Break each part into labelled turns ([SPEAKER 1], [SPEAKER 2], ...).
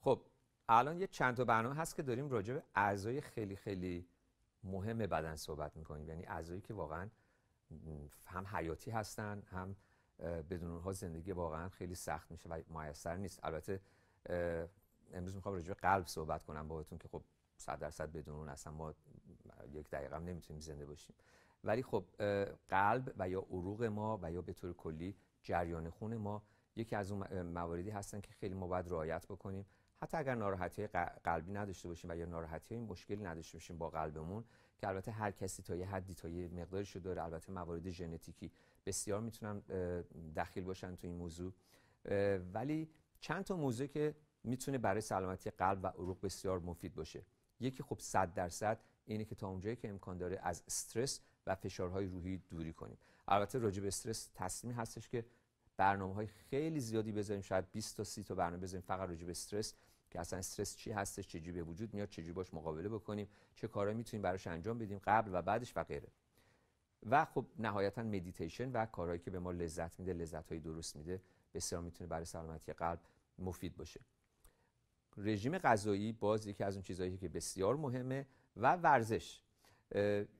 [SPEAKER 1] خب الان یه چند تا برنامه هست که داریم راجع به اعضای خیلی خیلی مهم بدن صحبت کنیم یعنی اعضایی که واقعا هم حیاتی هستن هم بدون اونها زندگی واقعا خیلی سخت میشه و مایستر نیست البته امروز میخوام راجع به قلب صحبت کنم باهاتون که خب 100 درصد بدون اون اصلا ما یک دقیقه هم نمیتونیم زنده باشیم ولی خب قلب و یا عروق ما و یا به طور کلی جریان خون ما یکی از اون مواردی هستن که خیلی ما باید رعایت بکنیم حتی اگر ناراحتی قلبی نداشته باشیم و یا ناراحتی مشکلی نداشته باشیم با قلبمون که البته هر کسی تا یه حدی تا یه مقداری شده داره البته موارد ژنتیکی بسیار میتونن دخیل باشن تو این موضوع ولی چند تا موضوع که میتونه برای سلامتی قلب و عروق بسیار مفید باشه یکی خب 100 درصد اینه که تا اونجایی که امکان داره از استرس و فشارهای روحی دوری کنیم البته راجع استرس تصمیم هستش که برنامه های خیلی زیادی بذاریم شاید 20 تا 30 تا برنامه بذاریم فقط راجع به استرس که اصلا استرس چی هستش چجوری به وجود میاد چجوری باش مقابله بکنیم چه کارا میتونیم براش انجام بدیم قبل و بعدش و غیره و خب نهایتا مدیتیشن و کارهایی که به ما لذت میده لذت های درست میده بسیار میتونه برای سلامتی قلب مفید باشه رژیم غذایی باز یکی از اون چیزهایی که بسیار مهمه و ورزش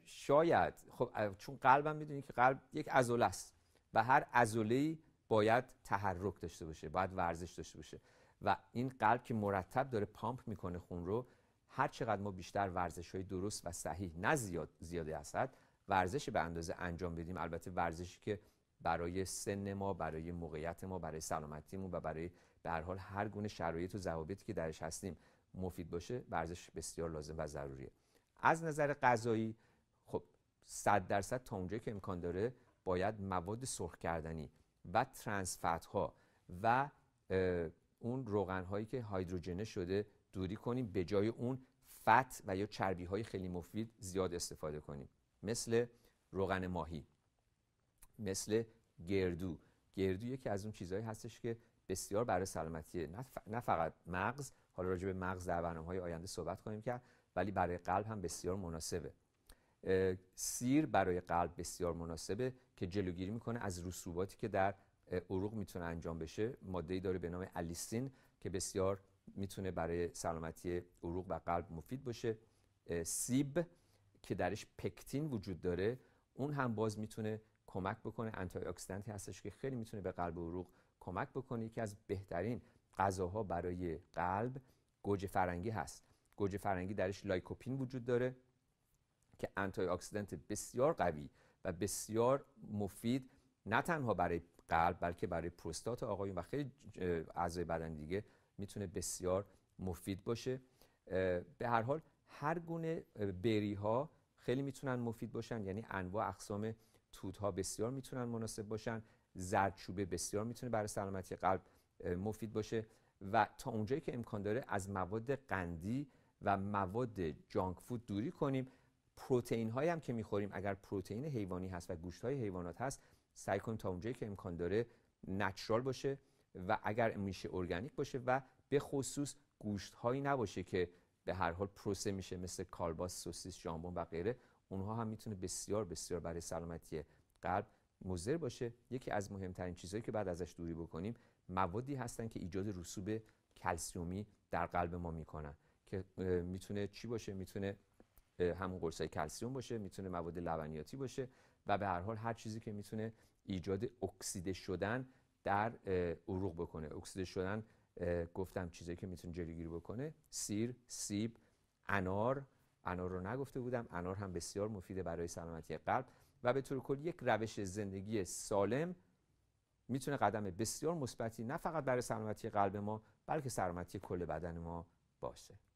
[SPEAKER 1] شاید خب چون قلبم میدونید که قلب یک عضله است و هر عضله باید تحرک داشته باشه باید ورزش داشته باشه و این قلب که مرتب داره پامپ میکنه خون رو هر چقدر ما بیشتر ورزش های درست و صحیح نه زیاد زیاده هست ورزش به اندازه انجام بدیم البته ورزشی که برای سن ما برای موقعیت ما برای سلامتیمون و برای به هر حال هر گونه شرایط و ضوابطی که درش هستیم مفید باشه ورزش بسیار لازم و ضروریه از نظر غذایی خب 100 درصد تا اونجایی که امکان داره باید مواد سرخ کردنی و ترانسفت ها و اون روغن هایی که هایدروژنه شده دوری کنیم به جای اون فت و یا چربی های خیلی مفید زیاد استفاده کنیم مثل روغن ماهی مثل گردو گردو یکی از اون چیزهایی هستش که بسیار برای سلامتی نه فقط مغز حالا راجع به مغز در برنامه های آینده صحبت کنیم که ولی برای قلب هم بسیار مناسبه سیر برای قلب بسیار مناسبه که جلوگیری میکنه از رسوباتی که در عروق میتونه انجام بشه ماده داره به نام الیسین که بسیار میتونه برای سلامتی عروق و قلب مفید باشه سیب که درش پکتین وجود داره اون هم باز میتونه کمک بکنه انتای اکسیدنتی هستش که خیلی میتونه به قلب و عروق کمک بکنه یکی از بهترین غذاها برای قلب گوجه فرنگی هست گوجه فرنگی درش لایکوپین وجود داره که انتی اکسیدنت بسیار قوی و بسیار مفید نه تنها برای قلب بلکه برای پروستات آقایون و خیلی اعضای بدن دیگه میتونه بسیار مفید باشه به هر حال هر گونه بری ها خیلی میتونن مفید باشن یعنی انواع اقسام توت ها بسیار میتونن مناسب باشن زردچوبه بسیار میتونه برای سلامتی قلب مفید باشه و تا اونجایی که امکان داره از مواد قندی و مواد جانک فود دوری کنیم پروتئین هایی هم که میخوریم اگر پروتئین حیوانی هست و گوشت های حیوانات هست سعی کنیم تا اونجایی که امکان داره نچرال باشه و اگر میشه ارگانیک باشه و به خصوص گوشت هایی نباشه که به هر حال پروسه میشه مثل کالباس، سوسیس، ژامبون و غیره اونها هم میتونه بسیار بسیار برای سلامتی قلب مضر باشه یکی از مهمترین چیزهایی که بعد ازش دوری بکنیم موادی هستن که ایجاد رسوب کلسیومی در قلب ما میکنن که میتونه چی باشه میتونه همون قرصای کلسیوم باشه میتونه مواد لبنیاتی باشه و به هر حال هر چیزی که میتونه ایجاد اکسیده شدن در عروق بکنه اکسیده شدن گفتم چیزایی که میتونه جلوگیری بکنه سیر سیب انار انار رو نگفته بودم انار هم بسیار مفیده برای سلامتی قلب و به طور کلی یک روش زندگی سالم میتونه قدم بسیار مثبتی نه فقط برای سلامتی قلب ما بلکه سلامتی کل بدن ما باشه